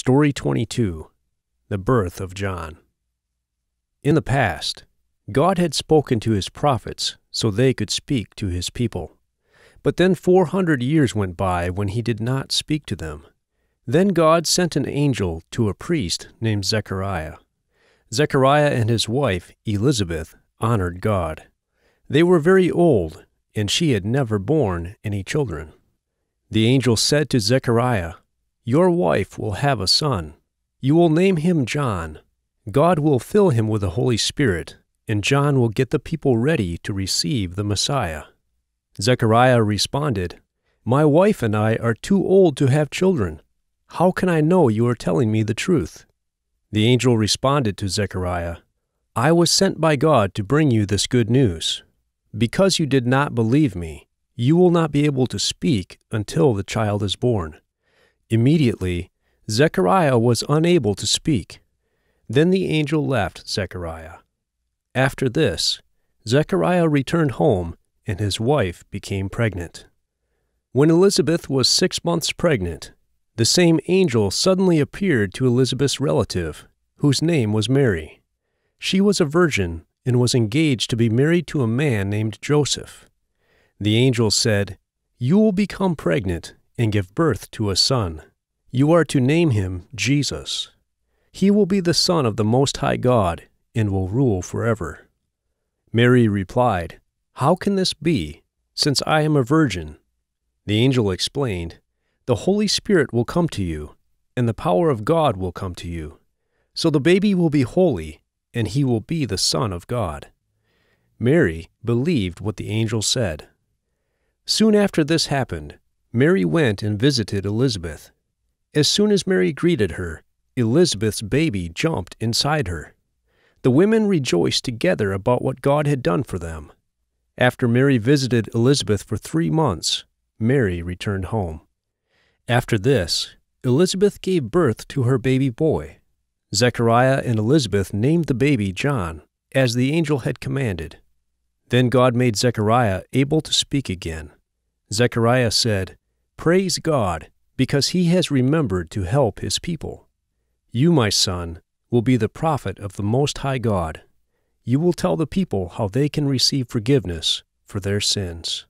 Story 22 The Birth of John. In the past, God had spoken to his prophets so they could speak to his people. But then 400 years went by when he did not speak to them. Then God sent an angel to a priest named Zechariah. Zechariah and his wife, Elizabeth, honored God. They were very old, and she had never borne any children. The angel said to Zechariah, your wife will have a son. You will name him John. God will fill him with the Holy Spirit, and John will get the people ready to receive the Messiah. Zechariah responded, My wife and I are too old to have children. How can I know you are telling me the truth? The angel responded to Zechariah, I was sent by God to bring you this good news. Because you did not believe me, you will not be able to speak until the child is born. Immediately, Zechariah was unable to speak. Then the angel left Zechariah. After this, Zechariah returned home, and his wife became pregnant. When Elizabeth was six months pregnant, the same angel suddenly appeared to Elizabeth's relative, whose name was Mary. She was a virgin and was engaged to be married to a man named Joseph. The angel said, You will become pregnant and give birth to a son you are to name him Jesus. He will be the Son of the Most High God and will rule forever. Mary replied, How can this be, since I am a virgin? The angel explained, The Holy Spirit will come to you, and the power of God will come to you. So the baby will be holy, and he will be the Son of God. Mary believed what the angel said. Soon after this happened, Mary went and visited Elizabeth as soon as Mary greeted her, Elizabeth's baby jumped inside her. The women rejoiced together about what God had done for them. After Mary visited Elizabeth for three months, Mary returned home. After this, Elizabeth gave birth to her baby boy. Zechariah and Elizabeth named the baby John, as the angel had commanded. Then God made Zechariah able to speak again. Zechariah said, Praise God! because he has remembered to help his people. You, my son, will be the prophet of the Most High God. You will tell the people how they can receive forgiveness for their sins.